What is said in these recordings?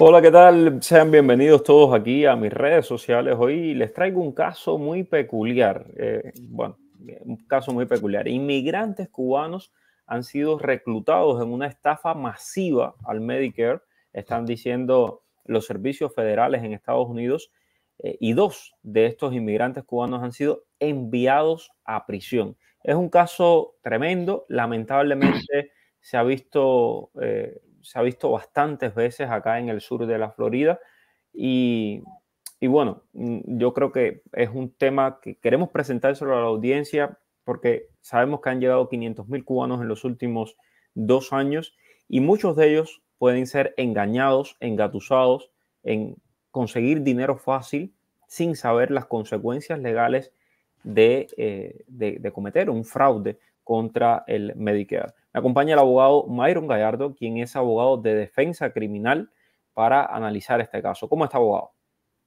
Hola, ¿qué tal? Sean bienvenidos todos aquí a mis redes sociales. Hoy les traigo un caso muy peculiar. Eh, bueno, un caso muy peculiar. Inmigrantes cubanos han sido reclutados en una estafa masiva al Medicare, están diciendo los servicios federales en Estados Unidos, eh, y dos de estos inmigrantes cubanos han sido enviados a prisión. Es un caso tremendo, lamentablemente se ha visto eh, se ha visto bastantes veces acá en el sur de la Florida y, bueno, mm, yo creo que es un tema que queremos presentárselo a la audiencia porque sabemos que han llegado 500.000 cubanos en los últimos dos años y muchos de ellos pueden ser engañados, engatusados en conseguir dinero fácil sin saber las consecuencias legales de, eh, de cometer un fraude contra el Medicare. Me acompaña el abogado Myron Gallardo, quien es abogado de defensa criminal para analizar este caso. ¿Cómo está, abogado?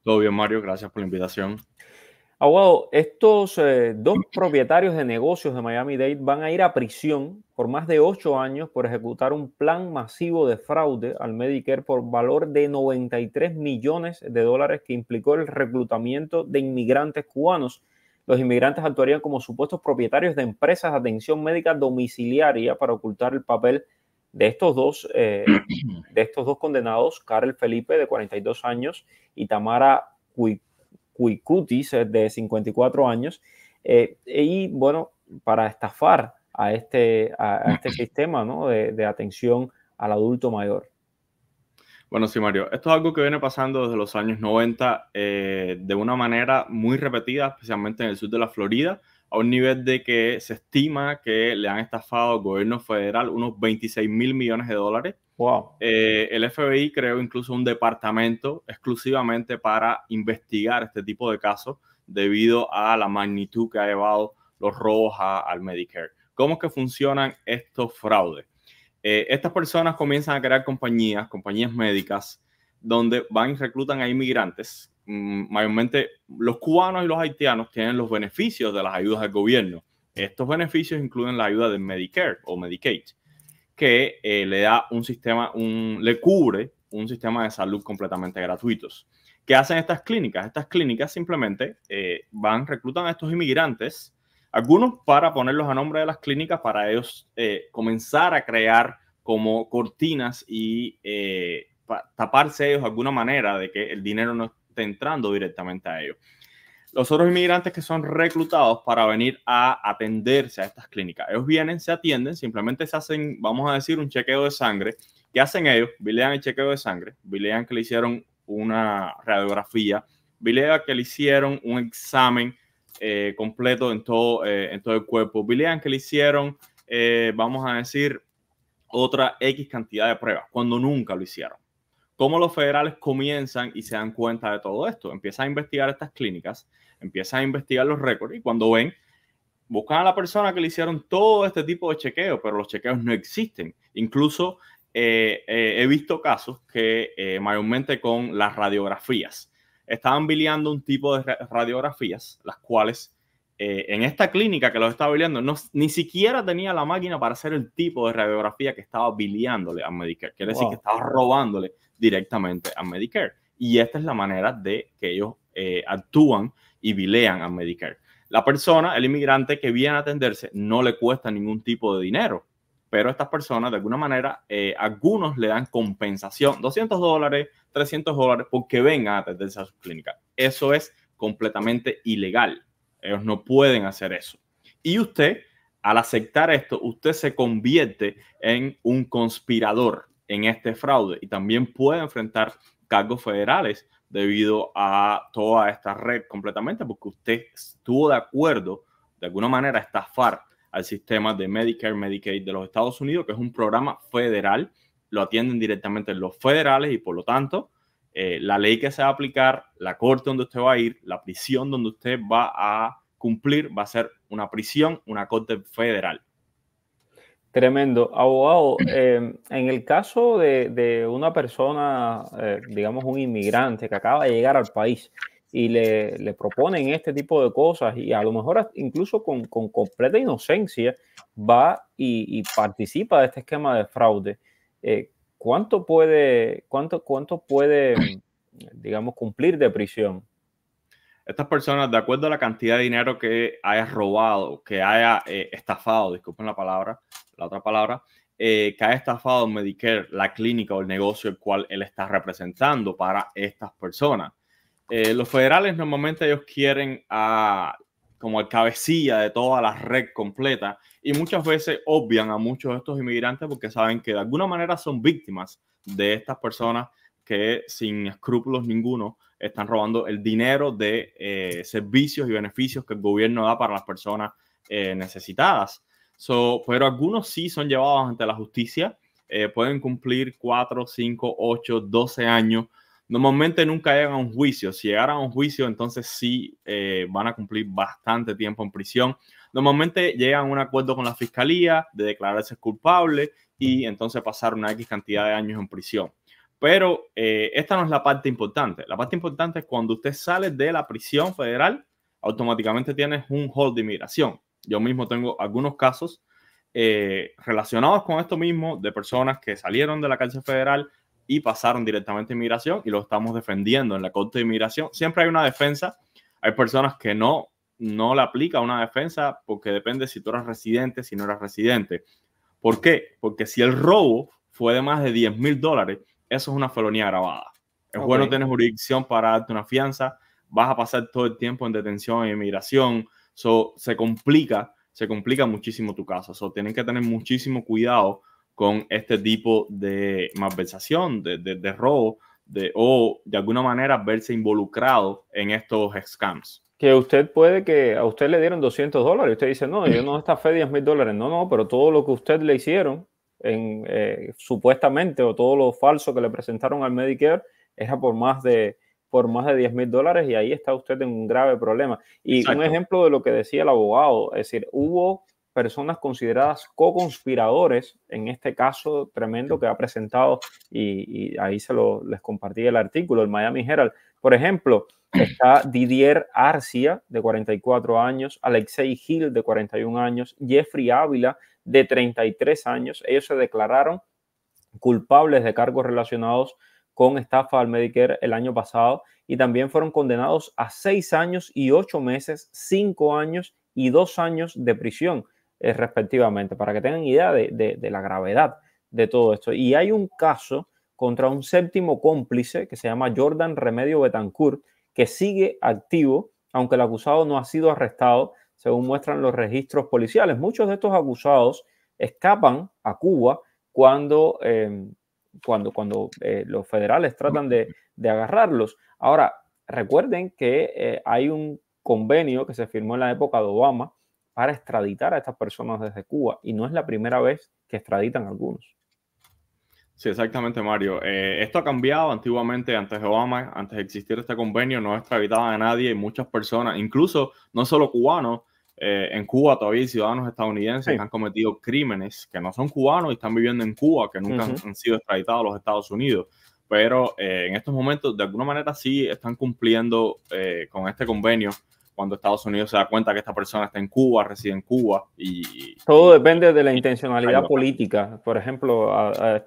Todo bien, Mario. Gracias por la invitación. Abogado, estos eh, dos propietarios de negocios de Miami-Dade van a ir a prisión por más de ocho años por ejecutar un plan masivo de fraude al Medicare por valor de 93 millones de dólares que implicó el reclutamiento de inmigrantes cubanos los inmigrantes actuarían como supuestos propietarios de empresas de atención médica domiciliaria para ocultar el papel de estos dos, eh, de estos dos condenados, Karel Felipe, de 42 años, y Tamara Cuicutis, eh, de 54 años. Eh, y bueno, para estafar a este, a, este sistema ¿no? de atención al adulto mayor. Bueno, sí, Mario, esto es algo que viene pasando desde los años 90 eh, de una manera muy repetida, especialmente en el sur de la Florida, a un nivel de que se estima que le han estafado al gobierno federal unos 26 mil millones de dólares. Eh, el FBI creó incluso un departamento exclusivamente para investigar este tipo de casos debido a la magnitud que ha llevado los robos al Medicare. ¿Cómo es que funcionan estos fraudes? Eh, estas personas comienzan a crear compañías, compañías médicas, donde van y reclutan a inmigrantes. Mm, mayormente los cubanos y los haitianos tienen los beneficios de las ayudas del gobierno. Estos beneficios incluyen la ayuda de Medicare o Medicaid, que eh, le da un sistema, le cubre un sistema de salud completamente gratuitos. ¿Qué hacen estas clínicas? Estas clínicas simplemente eh, van, reclutan a estos inmigrantes algunos para ponerlos a nombre de las clínicas, para ellos eh, comenzar a crear como cortinas y eh, taparse ellos de alguna manera de que el dinero no esté entrando directamente a ellos. Los otros inmigrantes que son reclutados para venir a atenderse a estas clínicas, ellos vienen, se atienden, simplemente se hacen, vamos a decir, un chequeo de sangre. ¿Qué hacen ellos? Vilean el chequeo de sangre, Vilean que le hicieron una radiografía, Vilean que le hicieron un examen eh, completo en todo, eh, en todo el cuerpo. Bilian que le hicieron, eh, vamos a decir, otra X cantidad de pruebas, cuando nunca lo hicieron. ¿Cómo los federales comienzan y se dan cuenta de todo esto? Empiezan a investigar estas clínicas, empiezan a investigar los récords y cuando ven, buscan a la persona que le hicieron todo este tipo de chequeos, pero los chequeos no existen. Incluso he visto casos que mayormente con las radiografías estaban bileando un tipo de radiografías, las cuales eh, en esta clínica que los estaba bileando, no, ni siquiera tenía la máquina para hacer el tipo de radiografía que estaba bileándole a Medicare. Quiere decir que estaba robándole directamente a Medicare. Y esta es la manera de que ellos eh, actúan y bilean a Medicare. La persona, el inmigrante que viene a atenderse, no le cuesta ningún tipo de dinero pero estas personas, de alguna manera, eh, algunos le dan compensación, 200 dólares, 300 dólares, porque vengan a atender a su clínica. Eso es completamente ilegal. Ellos no pueden hacer eso. Y usted, al aceptar esto, usted se convierte en un conspirador en este fraude y también puede enfrentar cargos federales debido a toda esta red completamente, porque usted estuvo de acuerdo, de alguna manera, a estafar al sistema de Medicare, Medicaid de los Estados Unidos, que es un programa federal, lo atienden directamente los federales y por lo tanto eh, la ley que se va a aplicar, la corte donde usted va a ir, la prisión donde usted va a cumplir, va a ser una prisión, una corte federal. Tremendo. Abogado, eh, en el caso de, una persona, eh, digamos un inmigrante que acaba de llegar al país, y le, proponen este tipo de cosas y a lo mejor incluso con, completa inocencia va y, participa de este esquema de fraude. Eh, ¿Cuánto puede, cuánto, cuánto puede, digamos, cumplir de prisión? Estas personas, de acuerdo a la cantidad de dinero que haya robado, que haya eh, estafado, disculpen la palabra, la otra palabra, eh, que haya estafado Medicare, la clínica o el negocio el cual él está representando para estas personas. Eh, los federales normalmente ellos quieren como el cabecilla de toda la red completa y muchas veces obvian a muchos de estos inmigrantes porque saben que de alguna manera son víctimas de estas personas que sin escrúpulos ninguno están robando el dinero de eh, servicios y beneficios que el gobierno da para las personas eh, necesitadas. So, pero algunos sí son llevados ante la justicia, pueden cumplir 4, 5, 8, 12 años Normalmente nunca llegan a un juicio. Si llegaran a un juicio, entonces sí eh, van a cumplir bastante tiempo en prisión. Normalmente llegan a un acuerdo con la fiscalía de declararse culpable y entonces pasar una X cantidad de años en prisión. Pero eh, esta no es la parte importante. La parte importante es cuando usted sale de la prisión federal, automáticamente tienes un hold de inmigración. Yo mismo tengo algunos casos eh, relacionados con esto mismo de personas que salieron de la cárcel federal, y pasaron directamente a inmigración y lo estamos defendiendo en la Corte de Inmigración. Siempre hay una defensa. Hay personas que no, no le aplica una defensa porque depende si tú eras residente, si no eras residente. ¿Por qué? Porque si el robo fue de más de 10 mil dólares, eso es una felonía grabada. Es bueno tener jurisdicción para darte una fianza, vas a pasar todo el tiempo en detención en inmigración. se complica, se complica muchísimo tu caso. o tienen que tener muchísimo cuidado con este tipo de malversación, de, robo, de, o de alguna manera verse involucrado en estos scams. Que usted puede que a usted le dieron 200 dólares, usted dice, no, yo no estafé 10 mil dólares, no, no, pero todo lo que usted le hicieron, en, eh, supuestamente, o todo lo falso que le presentaron al Medicare, era por más de por más de 10 mil dólares y ahí está usted en un grave problema. Y un ejemplo de lo que decía el abogado, es decir, hubo personas consideradas co-conspiradores, en este caso tremendo que ha presentado, y, ahí se lo, les compartí el artículo, el Miami Herald. Por ejemplo, está Didier Arcia, de 44 años, Alexei Hill, de 41 años, Jeffrey Ávila, de 33 años. Ellos se declararon culpables de cargos relacionados con estafa al Medicare el año pasado y también fueron condenados a seis años y ocho meses, cinco años y dos años de prisión. Eh, respectivamente, para que tengan idea de, la gravedad de todo esto. Y hay un caso contra un séptimo cómplice que se llama Jordan Remedio Betancourt, que sigue activo, aunque el acusado no ha sido arrestado, según muestran los registros policiales. Muchos de estos acusados escapan a Cuba cuando, em, cuando, cuando eh, los federales tratan de, agarrarlos. Ahora, recuerden que eh, hay un convenio que se firmó en la época de Obama para extraditar a estas personas desde Cuba y no es la primera vez que extraditan a algunos. Sí, exactamente, Mario. Eh, esto ha cambiado antiguamente, antes de Obama, antes de existir este convenio, no extraditaban a nadie y muchas personas, incluso no solo cubanos, eh, en Cuba todavía hay ciudadanos estadounidenses que han cometido crímenes que no son cubanos y están viviendo en Cuba, que nunca han, sido extraditados a los Estados Unidos. Pero eh, en estos momentos, de alguna manera, sí están cumpliendo con este convenio cuando Estados Unidos se da cuenta que esta persona está en Cuba, reside en Cuba. y Todo depende de la intencionalidad política. Por ejemplo, a, eh,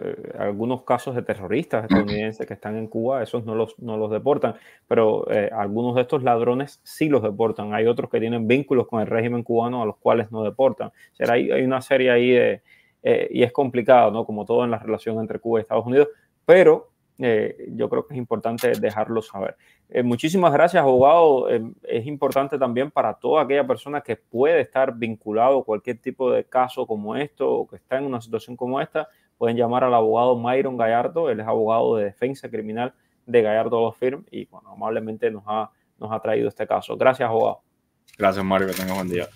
eh, algunos casos de terroristas estadounidenses que están en Cuba, esos no los, no los deportan, pero eh, algunos de estos ladrones sí los deportan. Hay otros que tienen vínculos con el régimen cubano a los cuales no deportan. O hay, una serie ahí de, y es complicado, ¿no? Como todo en la relación entre Cuba y Estados Unidos, pero eh, yo creo que es importante dejarlo saber. Eh, muchísimas gracias, abogado. Eh, es importante también para toda aquella persona que puede estar vinculado a cualquier tipo de caso como esto o que está en una situación como esta, pueden llamar al abogado Myron Gallardo, él es abogado de defensa criminal de Gallardo Law Firm y bueno, amablemente nos ha, nos ha traído este caso. Gracias, abogado. Gracias, Mario, que tengas buen día.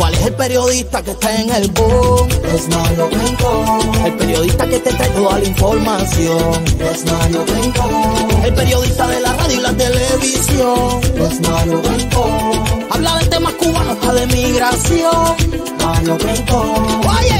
¿Cuál es el periodista que está en el boom? Es pues Mario Rincón. El periodista que te trae toda la información. Es pues Mario Rincón. El periodista de la radio y la televisión. Es pues Mario Rincón. Habla de temas cubanos, está de migración. Mario Rincón. Oye.